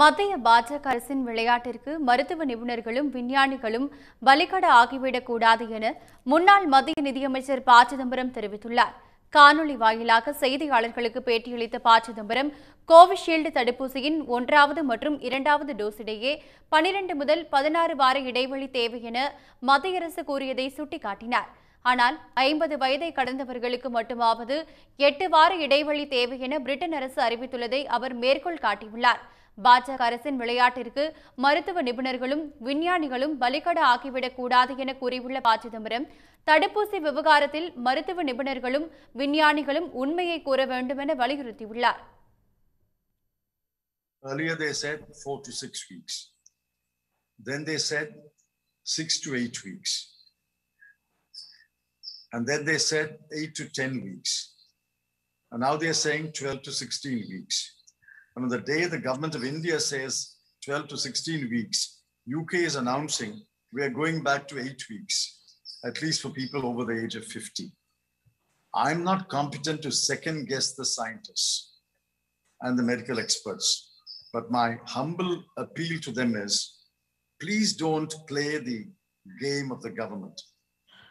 மத்திய பாஜக அரசின் விளையாட்டிற்கு மருத்துவ நிபுணர்களும் விஞ்ஞானிகளும் பலிகட ஆகிவிடக்கூடாது என முன்னாள் மத்திய நிதியமைச்சர் ப சிதம்பரம் தெரிவித்துள்ளார் காணொலி வாயிலாக செய்தியாளர்களுக்கு பேட்டியளித்த ப சிதம்பரம் கோவிஷீல்டு தடுப்பூசியின் ஒன்றாவது மற்றும் இரண்டாவது டோஸ் இடையே பனிரண்டு முதல் பதினாறு வார இடைவெளி தேவை என மத்திய அரசு கூறியதை சுட்டிக்காட்டினார் ஆனால் ஐம்பது வயதை கடந்தவர்களுக்கு மட்டுமாவது எட்டு வார இடைவெளி தேவை என பிரிட்டன் அரசு அறிவித்துள்ளதை அவர் மேற்கோள் காட்டியுள்ளார் பாஜக அரசின் விளையாட்டிற்கு மருத்துவ நிபுணர்களும் விஞ்ஞானிகளும் வலிக்கட ஆக்கிவிடக் கூடாது என கூறியுள்ள ப சிதம்பரம் தடுப்பூசி விவகாரத்தில் மருத்துவ நிபுணர்களும் விஞ்ஞானிகளும் உண்மையை கூற வேண்டும் என வலியுறுத்தியுள்ளார் Earlier they said four to six weeks. Then they said six to eight weeks. And then they said eight to 10 weeks. And now they're saying 12 to 16 weeks. I mean, the day the government of India says 12 to 16 weeks, UK is announcing we are going back to eight weeks, at least for people over the age of 50. I'm not competent to second guess the scientists and the medical experts, but my humble appeal to them is please don't play the game of the government.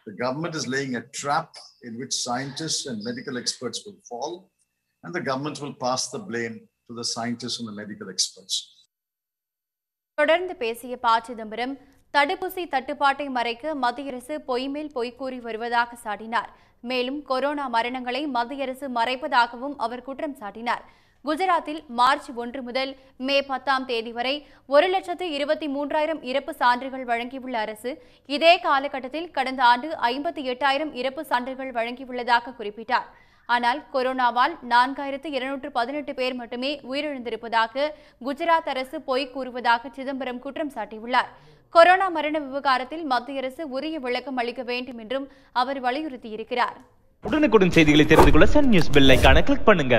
The government is laying a trap in which scientists and medical experts will fall, and the government will pass the blame to the scientists and the medical experts. தொடர்ந்து பேசிய ப சிதம்பரம் தடுப்பூசி தட்டுப்பாட்டை மறைக்க மத்திய அரசு பொய்மேல் பொய் கூறி வருவதாக சாட்டினார் மேலும் கொரோனா மரணங்களை மத்திய அரசு மறைப்பதாகவும் அவர் குற்றம் சாட்டினார் குஜராத்தில் மார்ச் ஒன்று முதல் மே பத்தாம் தேதி வரை ஒரு லட்சத்து இருபத்தி மூன்றாயிரம் இறப்பு சான்றுகள் வழங்கியுள்ள அரசு இதே காலகட்டத்தில் கடந்த ஆண்டு ஐம்பத்தி எட்டாயிரம் இறப்பு சான்றுகள் வழங்கியுள்ளதாக குறிப்பிட்டார் ஆனால் கொரோனாவால் நான்காயிரத்து இருநூற்று பதினெட்டு பேர் மட்டுமே உயிரிழந்திருப்பதாக குஜராத் அரசு பொய் கூறுவதாக சிதம்பரம் குற்றம் சாட்டியுள்ளார் கொரோனா மரண விவகாரத்தில் மத்திய அரசு உரிய விளக்கம் அளிக்க வேண்டும் என்றும் அவர் வலியுறுத்தியிருக்கிறார் உடனுக்குடன் செய்திகளை தெரிந்து கொள்ள சன் நியூஸ் பெல் ஐக்கான கிளிக் பண்ணுங்க